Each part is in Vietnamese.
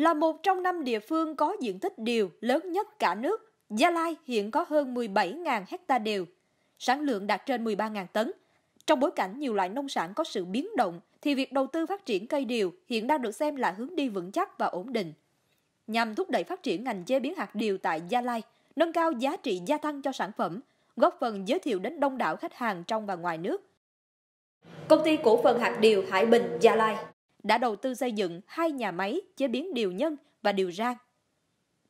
là một trong năm địa phương có diện tích điều lớn nhất cả nước, Gia Lai hiện có hơn 17.000 hecta điều, sản lượng đạt trên 13.000 tấn. Trong bối cảnh nhiều loại nông sản có sự biến động, thì việc đầu tư phát triển cây điều hiện đang được xem là hướng đi vững chắc và ổn định. Nhằm thúc đẩy phát triển ngành chế biến hạt điều tại Gia Lai, nâng cao giá trị gia tăng cho sản phẩm, góp phần giới thiệu đến đông đảo khách hàng trong và ngoài nước. Công ty cổ phần hạt điều Hải Bình Gia Lai đã đầu tư xây dựng hai nhà máy chế biến điều nhân và điều rang.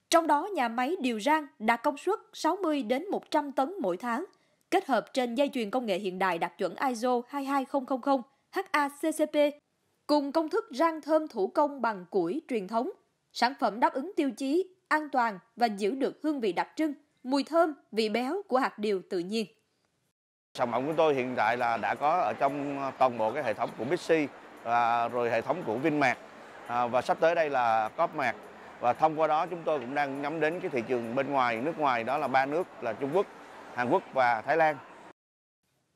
Trong đó nhà máy điều rang đạt công suất 60 đến 100 tấn mỗi tháng, kết hợp trên dây chuyền công nghệ hiện đại đạt chuẩn ISO 22000 HACCP cùng công thức rang thơm thủ công bằng củi truyền thống. Sản phẩm đáp ứng tiêu chí an toàn và giữ được hương vị đặc trưng, mùi thơm, vị béo của hạt điều tự nhiên. Sản phẩm của tôi hiện tại là đã có ở trong toàn bộ cái hệ thống của Bixi và rồi hệ thống của Vinmec à, và sắp tới đây là Copmart và thông qua đó chúng tôi cũng đang nhắm đến cái thị trường bên ngoài nước ngoài đó là ba nước là Trung Quốc, Hàn Quốc và Thái Lan.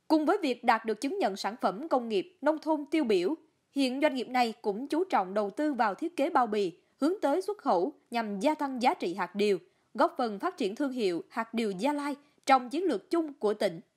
Cùng với việc đạt được chứng nhận sản phẩm công nghiệp nông thôn tiêu biểu, hiện doanh nghiệp này cũng chú trọng đầu tư vào thiết kế bao bì, hướng tới xuất khẩu nhằm gia tăng giá trị hạt điều, góp phần phát triển thương hiệu hạt điều Gia Lai trong chiến lược chung của tỉnh.